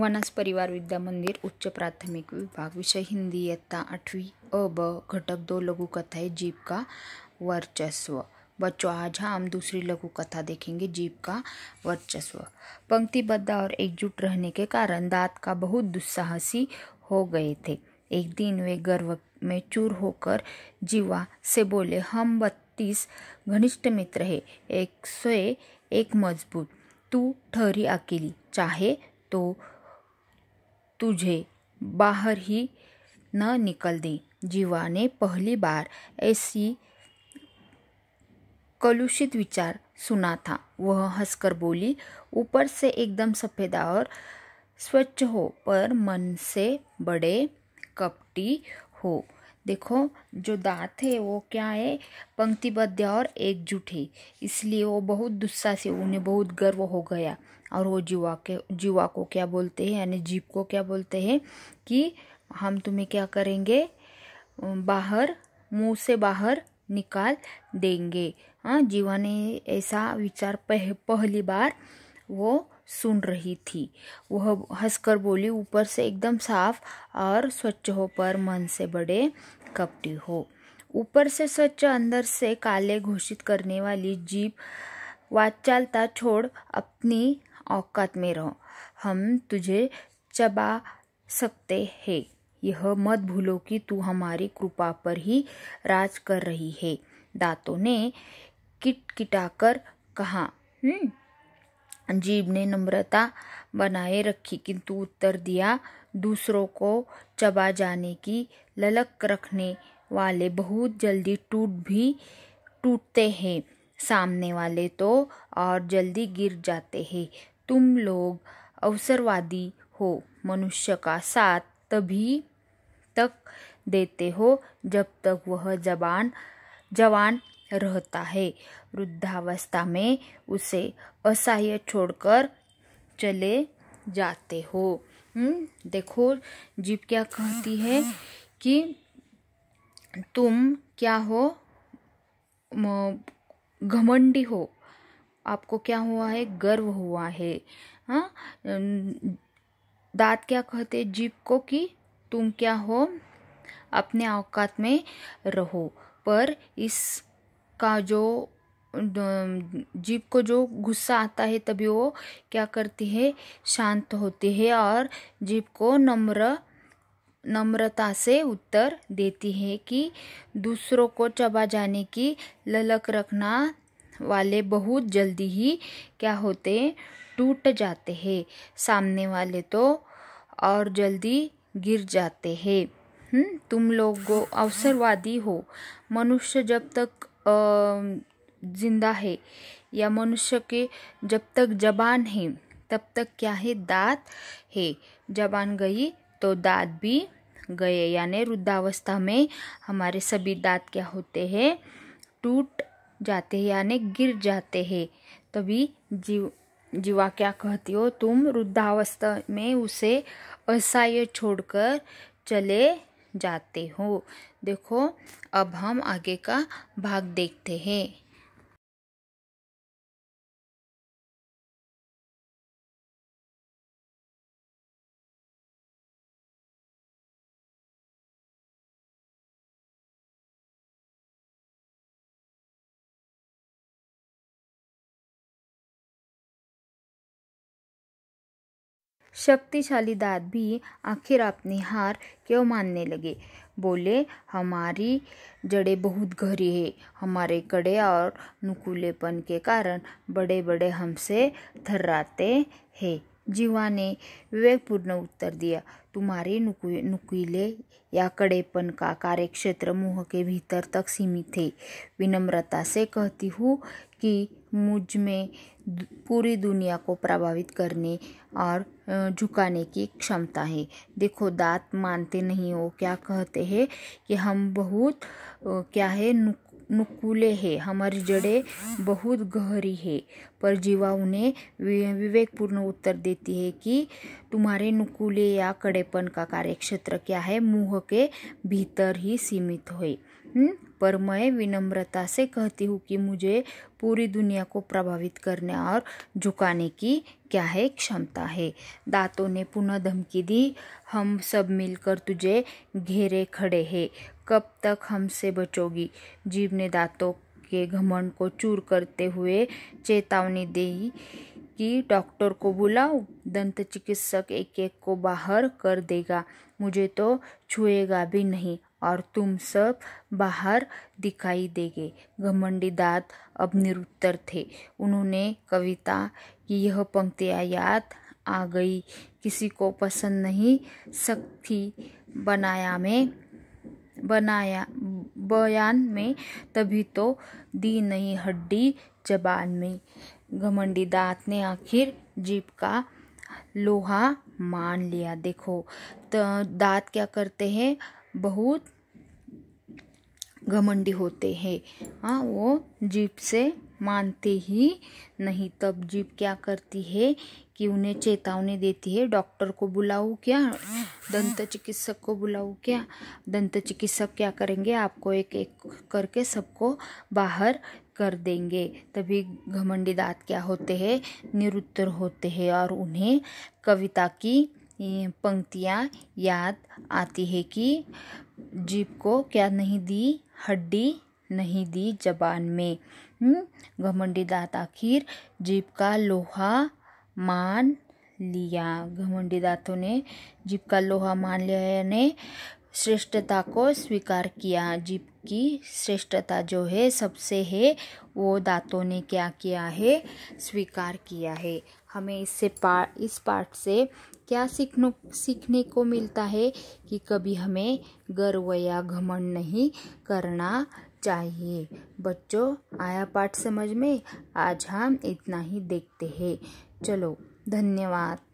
वनस परिवार विद्या मंदिर उच्च प्राथमिक विभाग विषय हिंदी यत्ता आठवीं अ ब घटक दो लघु कथाएं जीप का वर्चस्व बच्चों आज हम दूसरी लघु कथा देखेंगे जीप का वर्चस्व पंक्तिबद्ध और एकजुट रहने के कारण दांत का बहुत दुस्साहसी हो गए थे एक दिन वे गर्व में चूर होकर जीवा से बोले हम बत्तीस घनिष्ठ मित्र है एक सौ एक मजबूत तू ठहरी अकेली चाहे तो तुझे बाहर ही न निकल दें जीवा ने पहली बार ऐसी कलुषित विचार सुना था वह हंसकर बोली ऊपर से एकदम सफेदा और स्वच्छ हो पर मन से बड़े कपटी हो देखो जो दांत है वो क्या है पंक्तिबद्ध और एकजुट है इसलिए वो बहुत गुस्सा से उन्हें बहुत गर्व हो गया और वो जीवा के जीवा को क्या बोलते हैं यानी जीप को क्या बोलते हैं कि हम तुम्हें क्या करेंगे बाहर मुंह से बाहर निकाल देंगे हाँ जीवा ने ऐसा विचार पह, पहली बार वो सुन रही थी वह हंसकर बोली ऊपर से एकदम साफ और स्वच्छ हो पर मन से बड़े कपटी हो ऊपर से स्वच्छ अंदर से काले घोषित करने वाली जीप वाचालता छोड़ अपनी औकात में रहो हम तुझे चबा सकते हैं यह मत भूलो कि तू हमारी कृपा पर ही राज कर रही है दांतों ने किटकिटाकर कहा हम्म, जीव ने नम्रता बनाए रखी किंतु उत्तर दिया दूसरों को चबा जाने की ललक रखने वाले बहुत जल्दी टूट भी टूटते हैं सामने वाले तो और जल्दी गिर जाते हैं तुम लोग अवसरवादी हो मनुष्य का साथ तभी तक देते हो जब तक वह जबान जवान रहता है वृद्धावस्था में उसे असहाय छोड़कर चले जाते हो हुँ? हम्म, देखो जीप क्या कहती है कि तुम क्या हो घमंडी हो आपको क्या हुआ है गर्व हुआ है हाँ दांत क्या कहते जीप को कि तुम क्या हो अपने औकात में रहो पर इसका जो जीप को जो गुस्सा आता है तभी वो क्या करती है शांत होती है और जीप को नम्र नम्रता से उत्तर देती है कि दूसरों को चबा जाने की ललक रखना वाले बहुत जल्दी ही क्या होते टूट जाते हैं सामने वाले तो और जल्दी गिर जाते हैं हम्म, तुम लोग अवसरवादी हो मनुष्य जब तक जिंदा है या मनुष्य के जब तक जबान है तब तक क्या है दांत है जबान गई तो दांत भी गए यानी वृद्धावस्था में हमारे सभी दांत क्या होते हैं टूट जाते हैं यानी गिर जाते हैं तभी जीव जीवा क्या कहती हो तुम वृद्धावस्था में उसे असहाय छोड़कर चले जाते हो देखो अब हम आगे का भाग देखते हैं शक्तिशाली दाद भी आखिर अपनी हार क्यों मानने लगे बोले हमारी जड़ें बहुत गहरी है हमारे कड़े और नुकूलेपन के कारण बड़े बड़े हमसे थर्राते हैं जीवा ने विवेकपूर्ण उत्तर दिया तुम्हारे नुकीले या कड़ेपन का कार्यक्षेत्र मुंह के भीतर तक सीमित है विनम्रता से कहती हूँ कि मुझ में पूरी दुनिया को प्रभावित करने और झुकाने की क्षमता है देखो दांत मानते नहीं हो क्या कहते हैं कि हम बहुत क्या है नुक नुकुले है हमारी जड़ें बहुत गहरी है पर जीवा उन्हें विवेकपूर्ण उत्तर देती है कि तुम्हारे नुकुले या कड़ेपन का कार्यक्षेत्र क्या है मुँह के भीतर ही सीमित हो पर मैं विनम्रता से कहती हूँ कि मुझे पूरी दुनिया को प्रभावित करने और झुकाने की क्या है क्षमता है दांतों ने पुनः धमकी दी हम सब मिलकर तुझे घेरे खड़े हैं कब तक हमसे बचोगी जीव ने दांतों के घमंड को चूर करते हुए चेतावनी दी कि डॉक्टर को बुलाओ दंत चिकित्सक एक एक को बाहर कर देगा मुझे तो छुएगा भी नहीं और तुम सब बाहर दिखाई देंगे घमंडी दाद अब निरुत्तर थे उन्होंने कविता की यह पंक्तियाँ याद आ गई किसी को पसंद नहीं सकती बनाया में बनाया बयान में तभी तो दी नहीं हड्डी जबान में घमंडी दांत ने आखिर जीप का लोहा मान लिया देखो तो दांत क्या करते हैं बहुत घमंडी होते हैं हाँ वो जीप से मानते ही नहीं तब जीप क्या करती है कि उन्हें चेतावनी देती है डॉक्टर को बुलाऊँ क्या दंत चिकित्सक को बुलाऊँ क्या दंत चिकित्सक क्या करेंगे आपको एक एक करके सबको बाहर कर देंगे तभी घमंडी दांत क्या होते हैं निरुत्तर होते हैं और उन्हें कविता की पंक्तियाँ याद आती है कि जीप को क्या नहीं दी हड्डी नहीं दी जबान में हम्म, घमंडी दात आखिर जीप का लोहा मान लिया घमंडी दातों ने जीप का लोहा मान लिया ने श्रेष्ठता को स्वीकार किया जीप की श्रेष्ठता जो है सबसे है वो दातों ने क्या किया है स्वीकार किया है हमें इससे पा इस पार्ट से क्या सीखने सीखने को मिलता है कि कभी हमें गर्व या घमंड नहीं करना चाहिए बच्चों आया पाठ समझ में आज हम इतना ही देखते हैं चलो धन्यवाद